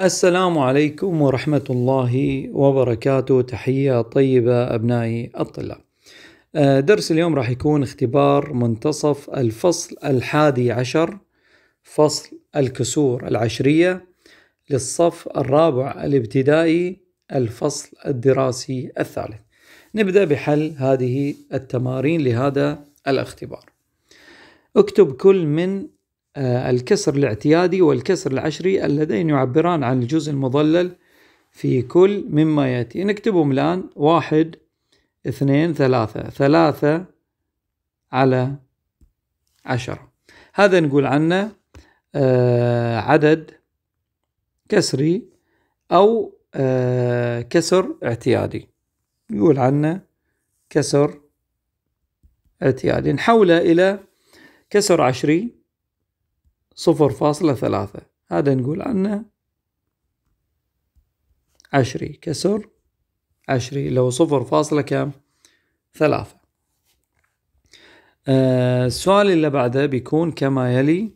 السلام عليكم ورحمة الله وبركاته تحية طيبة أبنائي الطلاب آه، درس اليوم راح يكون اختبار منتصف الفصل الحادي عشر فصل الكسور العشرية للصف الرابع الابتدائي الفصل الدراسي الثالث نبدأ بحل هذه التمارين لهذا الاختبار اكتب كل من آه، الكسر الاعتيادي والكسر العشري اللذين يعبران عن الجزء المظلل في كل مما يأتي نكتبهم الآن واحد اثنين ثلاثة ثلاثة على عشرة هذا نقول عنه آه، عدد كسري أو آه، كسر اعتيادي يقول عنه كسر اعتيادي نحوله إلى كسر عشري صفر فاصلة ثلاثة هذا نقول عنه عشري كسر عشري لو صفر فاصلة كم ثلاثة آه السؤال اللي بعده بيكون كما يلي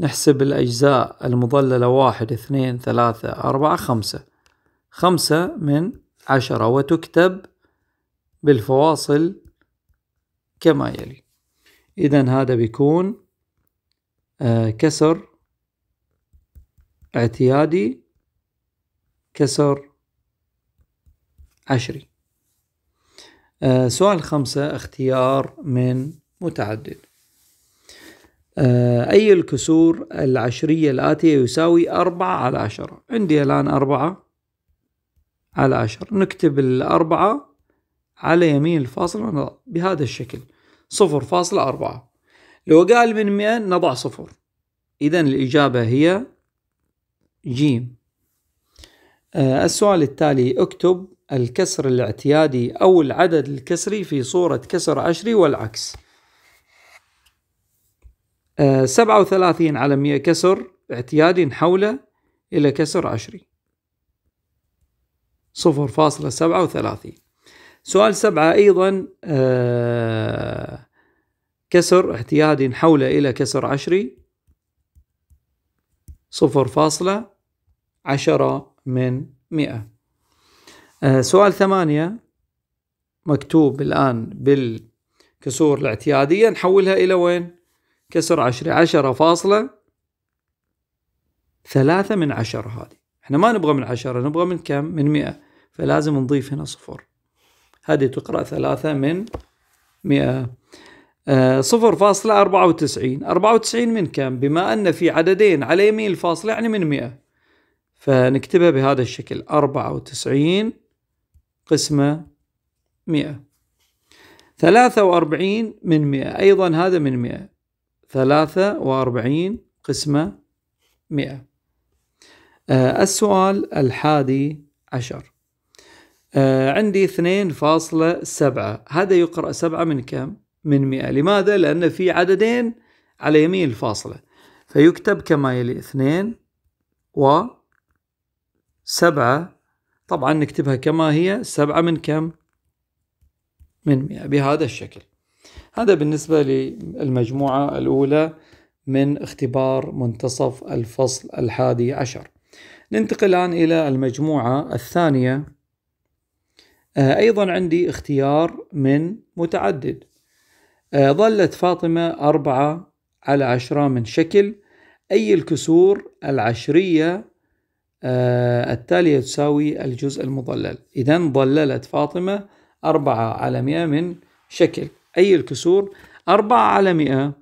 نحسب الأجزاء المضللة واحد اثنين ثلاثة أربعة خمسة خمسة من عشرة وتكتب بالفواصل كما يلي إذا هذا بيكون آه، كسر اعتيادي كسر عشري آه، سؤال خمسة اختيار من متعدد آه، أي الكسور العشرية الآتية يساوي أربعة على عشرة عندي الآن أربعة على عشرة نكتب الأربعة على يمين الفاصل بهذا الشكل صفر فاصلة أربعة لو قال من 100 نضع صفر إذا الإجابة هي جيم آه، السؤال التالي اكتب الكسر الاعتيادي أو العدد الكسري في صورة كسر عشري والعكس آه، سبعة وثلاثين على مية كسر اعتيادي نحوله إلى كسر عشري صفر فاصلة سبعة وثلاثين سؤال سبعة أيضا آه كسر اعتيادي نحوله إلى كسر عشري صفر فاصلة عشرة من مئة آه، سؤال ثمانية مكتوب الآن بالكسور الاعتيادية نحولها إلى وين؟ كسر عشري عشرة فاصلة ثلاثة من عشرة هذه احنا ما نبغى من عشرة نبغى من كم؟ من مئة فلازم نضيف هنا صفر هذه تقرأ ثلاثة من مئة صفر فاصلة أربعة وتسعين أربعة وتسعين من كم بما أن في عددين على يمين الفاصلة يعني من مئة فنكتبها بهذا الشكل أربعة وتسعين قسمة مئة ثلاثة وأربعين من مئة أيضا هذا من مئة ثلاثة وأربعين قسمة مئة آه، السؤال الحادي عشر آه، عندي اثنين فاصلة سبعة هذا يقرأ سبعة من كم؟ من 100 لماذا؟ لأن في عددين على يمين الفاصلة فيكتب كما يلي اثنين و سبعة طبعا نكتبها كما هي سبعة من كم؟ من 100 بهذا الشكل هذا بالنسبة للمجموعة الأولى من اختبار منتصف الفصل الحادي عشر ننتقل الآن إلى المجموعة الثانية أيضا عندي اختيار من متعدد آه، ظلت فاطمة أربعة على عشرة من شكل أي الكسور العشرية آه، التالية تساوي الجزء المضلل إذا ظللت فاطمة أربعة على مئة من شكل أي الكسور أربعة على مئة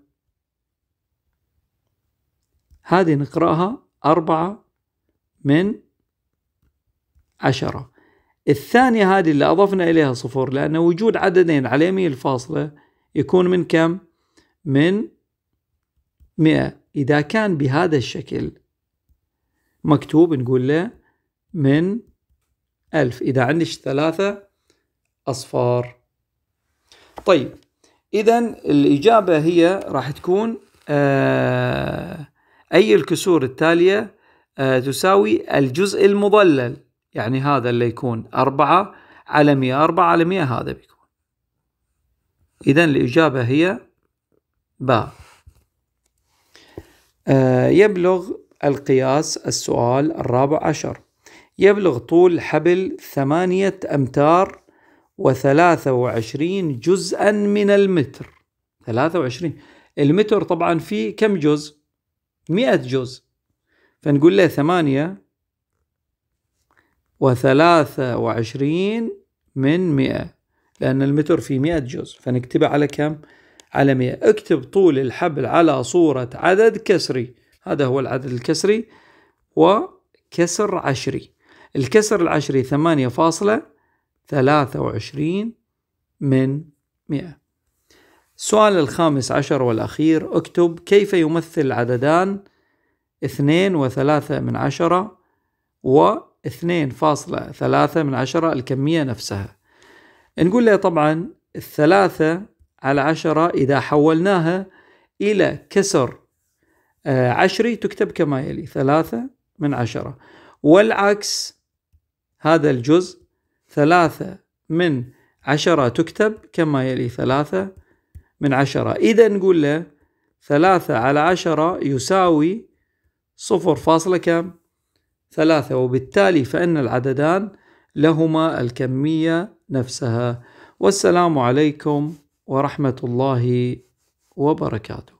هذه نقرأها أربعة من عشرة الثانية هذه اللي أضفنا إليها صفر لأن وجود عددين على يمين الفاصلة يكون من كم؟ من 100 إذا كان بهذا الشكل مكتوب نقول له من ألف إذا عندك ثلاثة أصفار طيب إذا الإجابة هي راح تكون آه أي الكسور التالية آه تساوي الجزء المضلل يعني هذا اللي يكون أربعة على مية أربعة على مية هذا بيكون إذا الإجابة هي باء آه، يبلغ القياس السؤال الرابع عشر يبلغ طول حبل ثمانية أمتار وثلاثة وعشرين جزءا من المتر ثلاثة وعشرين المتر طبعا فيه كم جزء مئة جزء فنقول له ثمانية وثلاثة وعشرين من مئة لأن المتر فيه 100 جزء فنكتبه على كم؟ على 100 اكتب طول الحبل على صورة عدد كسري هذا هو العدد الكسري وكسر عشري الكسر العشري ثمانية فاصلة ثلاثة وعشرين من مئة السؤال الخامس عشر والأخير اكتب كيف يمثل العددان اثنين وثلاثة من عشرة واثنين فاصلة ثلاثة من عشرة الكمية نفسها نقول له طبعا الثلاثة على عشرة إذا حولناها إلى كسر آه، عشري تكتب كما يلي ثلاثة من عشرة والعكس هذا الجزء ثلاثة من عشرة تكتب كما يلي ثلاثة من عشرة إذا نقول له ثلاثة على عشرة يساوي صفر فاصلة كم ثلاثة وبالتالي فإن العددان لهما الكمية نفسها والسلام عليكم ورحمه الله وبركاته